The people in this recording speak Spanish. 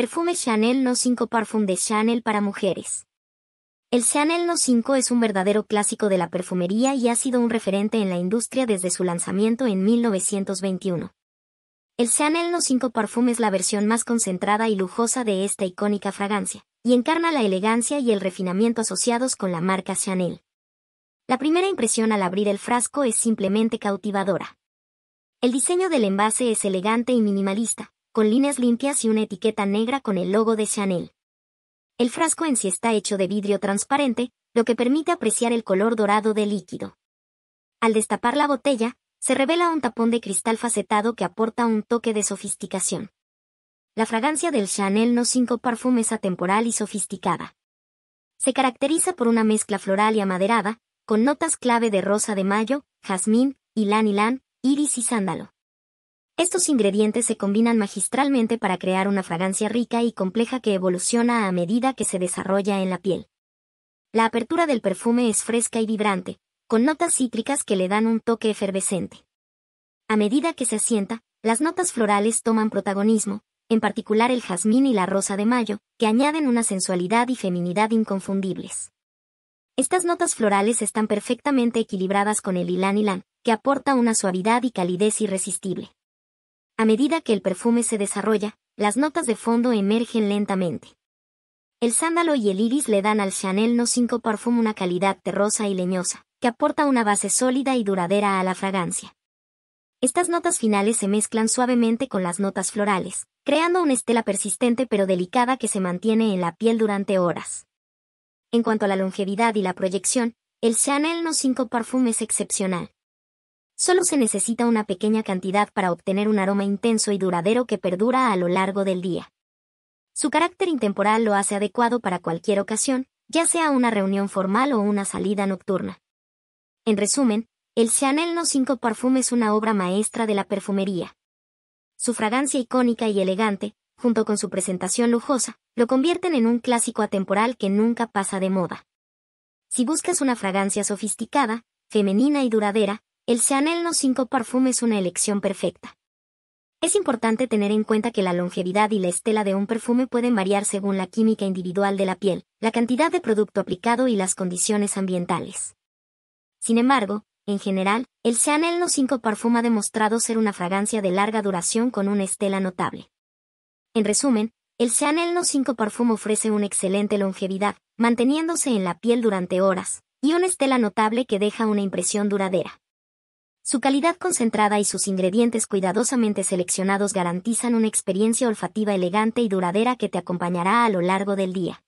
Perfume Chanel No 5 Parfum de Chanel para mujeres. El Chanel No 5 es un verdadero clásico de la perfumería y ha sido un referente en la industria desde su lanzamiento en 1921. El Chanel No 5 Parfum es la versión más concentrada y lujosa de esta icónica fragancia, y encarna la elegancia y el refinamiento asociados con la marca Chanel. La primera impresión al abrir el frasco es simplemente cautivadora. El diseño del envase es elegante y minimalista, con líneas limpias y una etiqueta negra con el logo de Chanel. El frasco en sí está hecho de vidrio transparente, lo que permite apreciar el color dorado del líquido. Al destapar la botella, se revela un tapón de cristal facetado que aporta un toque de sofisticación. La fragancia del Chanel No 5 perfume es atemporal y sofisticada. Se caracteriza por una mezcla floral y amaderada, con notas clave de rosa de mayo, jazmín, ylang ylang, iris y sándalo. Estos ingredientes se combinan magistralmente para crear una fragancia rica y compleja que evoluciona a medida que se desarrolla en la piel. La apertura del perfume es fresca y vibrante, con notas cítricas que le dan un toque efervescente. A medida que se asienta, las notas florales toman protagonismo, en particular el jazmín y la rosa de mayo, que añaden una sensualidad y feminidad inconfundibles. Estas notas florales están perfectamente equilibradas con el ylang ylang, que aporta una suavidad y calidez irresistible. A medida que el perfume se desarrolla, las notas de fondo emergen lentamente. El sándalo y el iris le dan al Chanel No 5 Parfum una calidad terrosa y leñosa, que aporta una base sólida y duradera a la fragancia. Estas notas finales se mezclan suavemente con las notas florales, creando una estela persistente pero delicada que se mantiene en la piel durante horas. En cuanto a la longevidad y la proyección, el Chanel No 5 Parfum es excepcional. Solo se necesita una pequeña cantidad para obtener un aroma intenso y duradero que perdura a lo largo del día. Su carácter intemporal lo hace adecuado para cualquier ocasión, ya sea una reunión formal o una salida nocturna. En resumen, el Chanel No 5 perfume es una obra maestra de la perfumería. Su fragancia icónica y elegante, junto con su presentación lujosa, lo convierten en un clásico atemporal que nunca pasa de moda. Si buscas una fragancia sofisticada, femenina y duradera, el Chanel No 5 Parfume es una elección perfecta. Es importante tener en cuenta que la longevidad y la estela de un perfume pueden variar según la química individual de la piel, la cantidad de producto aplicado y las condiciones ambientales. Sin embargo, en general, el Chanel No 5 Parfum ha demostrado ser una fragancia de larga duración con una estela notable. En resumen, el Chanel No 5 Parfum ofrece una excelente longevidad, manteniéndose en la piel durante horas, y una estela notable que deja una impresión duradera. Su calidad concentrada y sus ingredientes cuidadosamente seleccionados garantizan una experiencia olfativa elegante y duradera que te acompañará a lo largo del día.